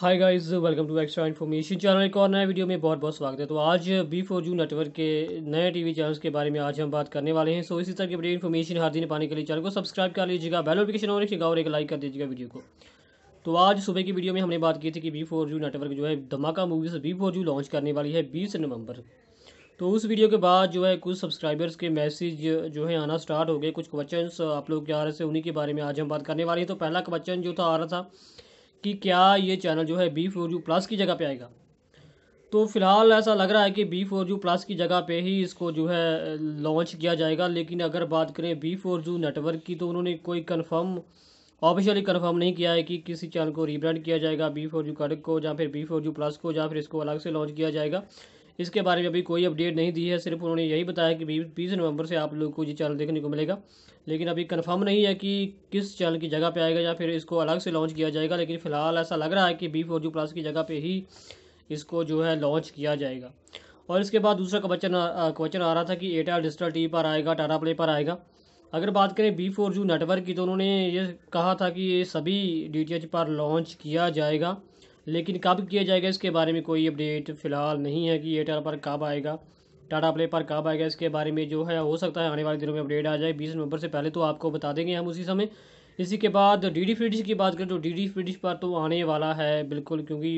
hi guys welcome to extra information channel एक और नए वीडियो में बहुत बहुत स्वागत है तो आज बी फोर जू नेटवर्क के नए टीवी चैनल्स के बारे में आज हम बात करने वाले हैं सो इसी तरह की बड़ी इन्फॉर्मेशन हर दिन पाने के लिए चैनल को सब्सक्राइब कर लीजिएगा बेल नोटिफिकेशन और रखिएगा और एक लाइक कर दीजिएगा वीडियो को तो आज सुबह की वीडियो में हमने बात की थी कि बी फोर जू नेटवर्क जो है Dhamaka movies B four U launch करने वाली है बीस नवंबर तो उस वीडियो के बाद जो है कुछ सब्सक्राइबर्स के मैसेज जो है आना स्टार्ट हो गए कुछ क्वेश्चन आप लोग के आ रहे थे उन्हीं के बारे में आज हम बात करने वाले हैं तो पहला क्वेश्चन जो था आ रहा था कि क्या ये चैनल जो है बी फोर यू प्लस की जगह पे आएगा तो फिलहाल ऐसा लग रहा है कि बी फोर यू प्लस की जगह पे ही इसको जो है लॉन्च किया जाएगा लेकिन अगर बात करें बी फोर यू नेटवर्क की तो उन्होंने कोई कन्फर्म ऑफिशियली कन्फर्म नहीं किया है कि किसी चैनल को रीब्रांड किया जाएगा बी फोर यू कड़क को या फिर बी फोर यू प्लस को या फिर इसको अलग से लॉन्च किया जाएगा इसके बारे में अभी कोई अपडेट नहीं दी है सिर्फ उन्होंने यही बताया कि बीस नवंबर से आप लोग को ये चैनल देखने को मिलेगा लेकिन अभी कन्फर्म नहीं है कि किस चैनल की जगह पर आएगा या फिर इसको अलग से लॉन्च किया जाएगा लेकिन फ़िलहाल ऐसा लग रहा है कि बी फोर जू प्लस की जगह पर ही इसको जो है लॉन्च किया जाएगा और इसके बाद दूसरा क्वेश्चन क्वेश्चन आ रहा था कि एयरटेल डिजिटल टी पर आएगा टाटा प्ले पर आएगा अगर बात करें बी फोर जू नेटवर्क की तो उन्होंने ये कहा था कि ये सभी डी टी एच पर लॉन्च किया जाएगा लेकिन कब किया जाएगा इसके बारे में कोई अपडेट फ़िलहाल नहीं है कि एयरटेल पर कब आएगा टाटा प्ले पर कब आएगा इसके बारे में जो है हो सकता है आने वाले दिनों में अपडेट आ जाए बीस नवंबर से पहले तो आपको बता देंगे हम उसी समय इसी के बाद डी डी फिडिश की बात करें तो डी डी फ्रिडिश पर तो आने वाला है बिल्कुल क्योंकि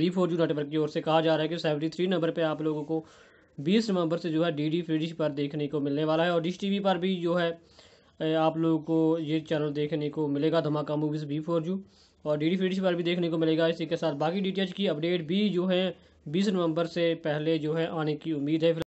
बी फोर जू नेटवर्क की ओर से कहा जा रहा है कि सेवेंटी थ्री नंबर पर आप लोगों को बीस नवंबर से जो है डी डी फ्रिडिश पर देखने को मिलने वाला है और डिश टी वी पर भी जो है आप लोगों को ये चैनल देखने को मिलेगा धमाका मूवीज़ बी फोर जू और डी डी पर भी देखने को मिलेगा इसी के साथ बाकी डी की अपडेट भी जो है बीस नवंबर से पहले जो है आने की उम्मीद है